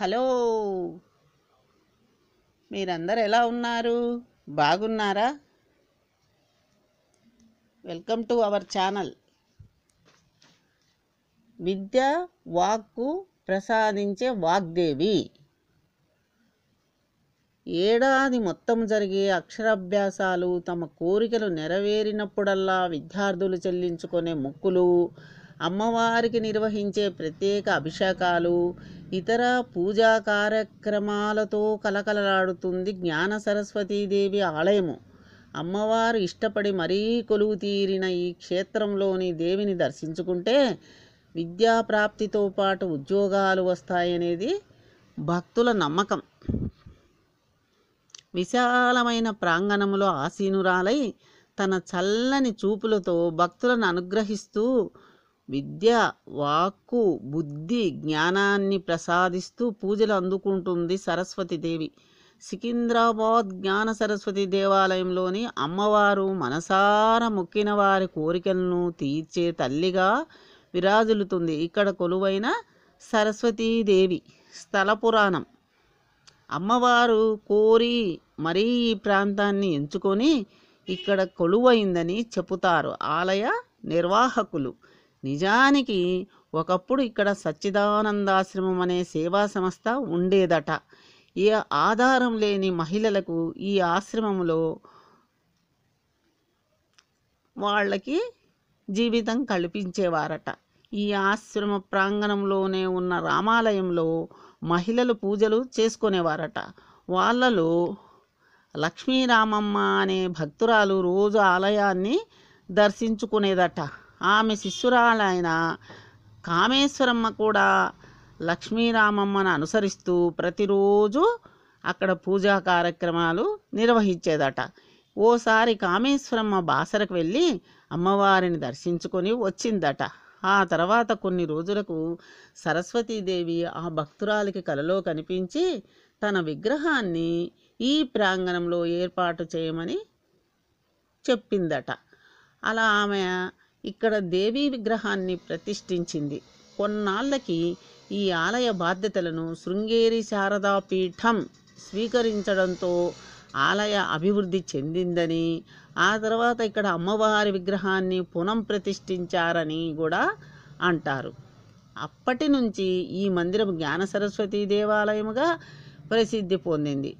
hello మీరందరు ఎలా ఉన్నారు బాగున్నారా వెల్కమ్ టు అవర్ ఛానల్ విద్య వాక్కు ప్రసాదించే వాగ్దేవి ఏడాది మొత్తం జరిగే అక్షరాభ్యాసాలు తమ కోరికలు నెరవేరినప్పుడల్లా విద్యార్థులు చెల్లించుకునే మొక్కులు అమ్మవారికి నిర్వహించే ప్రత్యేక అభిషేకాలు ఇతర పూజా కార్యక్రమాలతో కలకలలాడుతుంది జ్ఞాన సరస్వతీదేవి ఆలయము అమ్మవారు ఇష్టపడి మరీ కొలువు తీరిన ఈ క్షేత్రంలోని దేవిని దర్శించుకుంటే విద్యా ప్రాప్తితో పాటు ఉద్యోగాలు వస్తాయనేది భక్తుల నమ్మకం విశాలమైన ప్రాంగణంలో ఆసీనురాలై తన చల్లని చూపులతో భక్తులను అనుగ్రహిస్తూ విద్య వాక్కు బుద్ధి జ్ఞానాన్ని ప్రసాదిస్తూ పూజలు అందుకుంటుంది సరస్వతీదేవి సికింద్రాబాద్ జ్ఞాన సరస్వతి దేవాలయంలోని అమ్మవారు మనసార మొక్కిన వారి కోరికలను తీర్చే తల్లిగా విరాజులుతుంది ఇక్కడ కొలువైన సరస్వతీదేవి స్థల పురాణం అమ్మవారు కోరి మరీ ఈ ప్రాంతాన్ని ఎంచుకొని ఇక్కడ కొలువైందని చెబుతారు ఆలయ నిర్వాహకులు నిజానికి ఒకప్పుడు ఇక్కడ సచ్చిదానందాశ్రమం అనే సేవా సంస్థ ఉండేదట ఏ ఆధారం లేని మహిళలకు ఈ ఆశ్రమంలో వాళ్ళకి జీవితం కల్పించేవారట ఈ ఆశ్రమ ప్రాంగణంలోనే ఉన్న రామాలయంలో మహిళలు పూజలు చేసుకునేవారట వాళ్ళలో లక్ష్మీరామమ్మ అనే భక్తురాలు రోజు ఆలయాన్ని దర్శించుకునేదట ఆమె శిష్యురాలైన కామేశ్వరమ్మ కూడా లక్ష్మీరామమ్మను అనుసరిస్తూ ప్రతిరోజు అక్కడ పూజా కార్యక్రమాలు నిర్వహించేదట ఓసారి కామేశ్వరమ్మ బాసరకు వెళ్ళి అమ్మవారిని దర్శించుకొని వచ్చిందట ఆ తర్వాత కొన్ని రోజులకు సరస్వతీదేవి ఆ భక్తురాలికి కలలో కనిపించి తన విగ్రహాన్ని ఈ ప్రాంగణంలో ఏర్పాటు చేయమని చెప్పిందట అలా ఆమె ఇక్కడ దేవీ విగ్రహాన్ని ప్రతిష్ఠించింది కొన్నాళ్ళకి ఈ ఆలయ బాధ్యతలను శృంగేరి శారదాపీఠం స్వీకరించడంతో ఆలయ అభివృద్ధి చెందిందని ఆ తర్వాత ఇక్కడ అమ్మవారి విగ్రహాన్ని పునం ప్రతిష్ఠించారని కూడా అంటారు అప్పటి నుంచి ఈ మందిరం జ్ఞాన సరస్వతీ దేవాలయముగా ప్రసిద్ధి పొందింది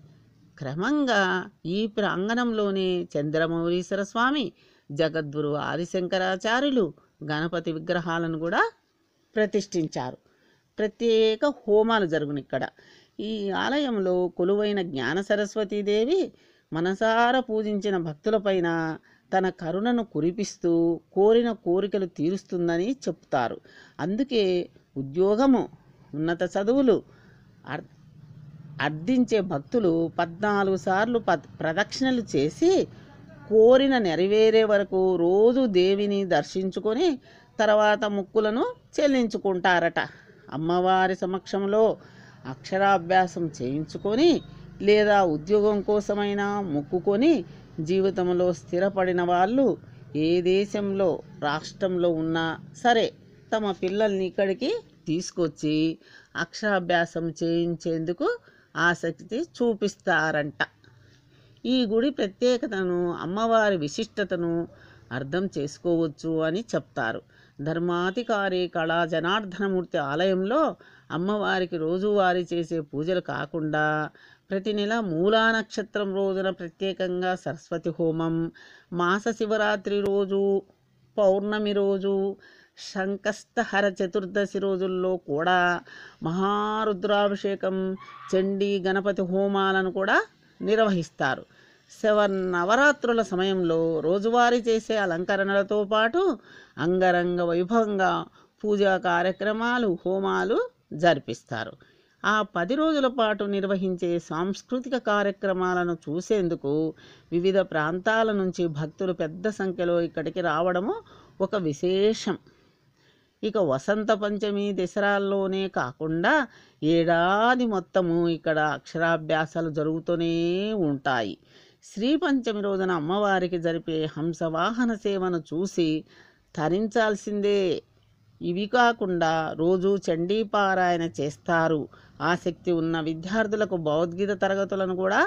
క్రమంగా ఈ ప్రాంగణంలోనే చంద్రమౌరీశ్వర స్వామి జగద్గురు ఆదిశంకరాచార్యులు గణపతి విగ్రహాలను కూడా ప్రతిష్ఠించారు ప్రత్యేక హోమాలు జరుగును ఇక్కడ ఈ ఆలయంలో కొలువైన జ్ఞాన సరస్వతీదేవి మనసార పూజించిన భక్తులపైన తన కరుణను కురిపిస్తూ కోరిన కోరికలు తీరుస్తుందని చెప్తారు అందుకే ఉద్యోగము ఉన్నత చదువులు అర్థించే భక్తులు పద్నాలుగు సార్లు ప్రదక్షిణలు చేసి కోరిన నెరవేరే వరకు రోజు దేవిని దర్శించుకొని తర్వాత ముక్కులను చెల్లించుకుంటారట అమ్మవారి సమక్షంలో అక్షరాభ్యాసం చేయించుకొని లేదా ఉద్యోగం కోసమైనా ముక్కుకొని జీవితంలో స్థిరపడిన వాళ్ళు ఏ దేశంలో రాష్ట్రంలో ఉన్నా సరే తమ పిల్లల్ని ఇక్కడికి తీసుకొచ్చి అక్షరాభ్యాసం చేయించేందుకు ఆసక్తి చూపిస్తారంట ఈ గుడి ప్రత్యేకతను అమ్మవారి విశిష్టతను అర్థం చేసుకోవచ్చు అని చెప్తారు ధర్మాధికారి కళా జనార్దనమూర్తి ఆలయంలో అమ్మవారికి రోజువారీ చేసే పూజలు కాకుండా ప్రతి నెల మూలా నక్షత్రం రోజున ప్రత్యేకంగా సరస్వతి హోమం మాస శివరాత్రి రోజు పౌర్ణమి రోజు శంకస్తహర చతుర్దశి రోజుల్లో కూడా మహారుద్రాభిషేకం చండీ గణపతి హోమాలను కూడా నిర్వహిస్తారు శవ నవరాత్రుల సమయంలో రోజువారీ చేసే అలంకరణలతో పాటు అంగరంగ వైభవంగా పూజా కార్యక్రమాలు హోమాలు జరిపిస్తారు ఆ పది రోజుల పాటు నిర్వహించే సాంస్కృతిక కార్యక్రమాలను చూసేందుకు వివిధ ప్రాంతాల నుంచి భక్తులు పెద్ద సంఖ్యలో ఇక్కడికి రావడము ఒక విశేషం ఇక వసంత పంచమి దసరాల్లోనే కాకుండా ఏడాది మొత్తము ఇక్కడ అక్షరాభ్యాసాలు జరుగుతూనే ఉంటాయి శ్రీ పంచమి రోజున అమ్మవారికి జరిపే హంసవాహన సేవను చూసి తరించాల్సిందే ఇవి కాకుండా రోజు చండీపారాయణ చేస్తారు ఆసక్తి ఉన్న విద్యార్థులకు భగవద్గీత తరగతులను కూడా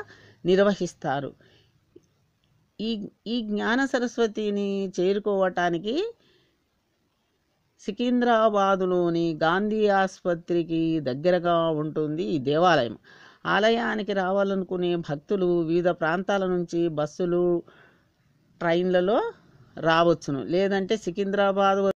నిర్వహిస్తారు ఈ ఈ జ్ఞాన సరస్వతిని చేరుకోవటానికి సికింద్రాబాదులోని గాంధీ ఆసుపత్రికి దగ్గరగా ఉంటుంది ఈ దేవాలయం ఆలయానికి రావాలనుకునే భక్తులు వివిధ ప్రాంతాల నుంచి బస్సులు ట్రైన్లలో రావచ్చును లేదంటే సికింద్రాబాద్